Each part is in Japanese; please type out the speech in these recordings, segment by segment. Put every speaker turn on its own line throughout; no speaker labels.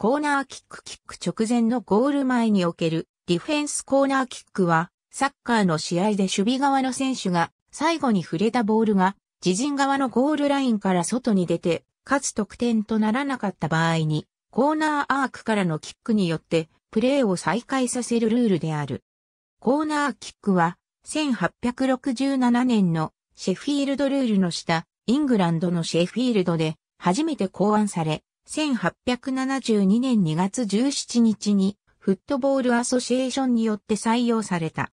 コーナーキックキック直前のゴール前におけるディフェンスコーナーキックは、サッカーの試合で守備側の選手が最後に触れたボールが自陣側のゴールラインから外に出て、かつ得点とならなかった場合に、コーナーアークからのキックによってプレーを再開させるルールである。コーナーキックは、1867年のシェフィールドルールの下、イングランドのシェフィールドで初めて考案され、1872年2月17日にフットボールアソシエーションによって採用された。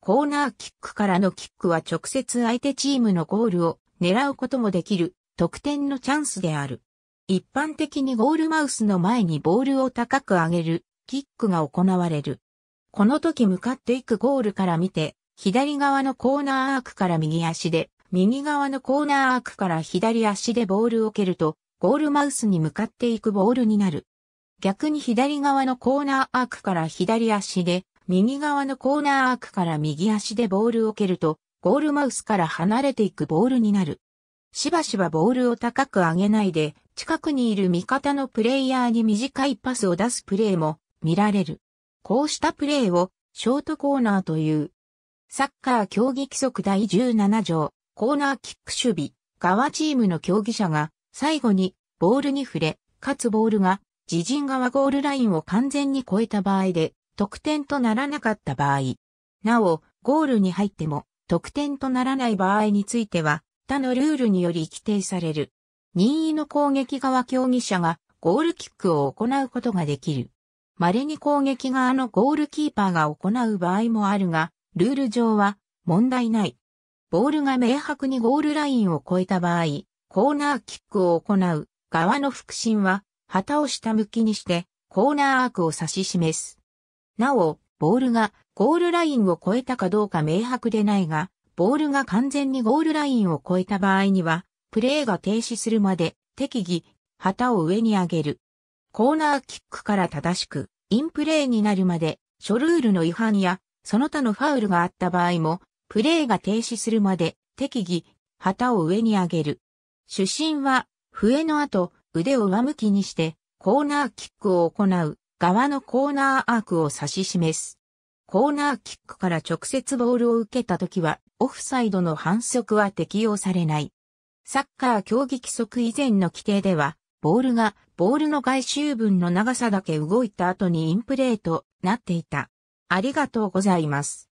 コーナーキックからのキックは直接相手チームのゴールを狙うこともできる得点のチャンスである。一般的にゴールマウスの前にボールを高く上げるキックが行われる。この時向かっていくゴールから見て、左側のコーナーアークから右足で、右側のコーナーアークから左足でボールを蹴ると、ゴールマウスに向かっていくボールになる。逆に左側のコーナーアークから左足で、右側のコーナーアークから右足でボールを蹴ると、ゴールマウスから離れていくボールになる。しばしばボールを高く上げないで、近くにいる味方のプレイヤーに短いパスを出すプレーも見られる。こうしたプレーをショートコーナーという。サッカー競技規則第17条、コーナーキック守備、側チームの競技者が最後に、ボールに触れ、かつボールが、自陣側ゴールラインを完全に超えた場合で、得点とならなかった場合。なお、ゴールに入っても、得点とならない場合については、他のルールにより規定される。任意の攻撃側競技者が、ゴールキックを行うことができる。稀に攻撃側のゴールキーパーが行う場合もあるが、ルール上は問題ない。ボールが明白にゴールラインを超えた場合、コーナーキックを行う側の腹心は旗を下向きにしてコーナーアークを指し示す。なお、ボールがゴールラインを越えたかどうか明白でないが、ボールが完全にゴールラインを越えた場合には、プレーが停止するまで適宜旗を上に上げる。コーナーキックから正しく、インプレーになるまで、諸ルールの違反や、その他のファウルがあった場合も、プレーが停止するまで、適宜、旗を上に上げる。主審は、笛の後、腕を上向きにして、コーナーキックを行う、側のコーナーアークを指し示す。コーナーキックから直接ボールを受けた時は、オフサイドの反則は適用されない。サッカー競技規則以前の規定では、ボールが、ボールの外周分の長さだけ動いた後にインプレーとなっていた。ありがとうございます。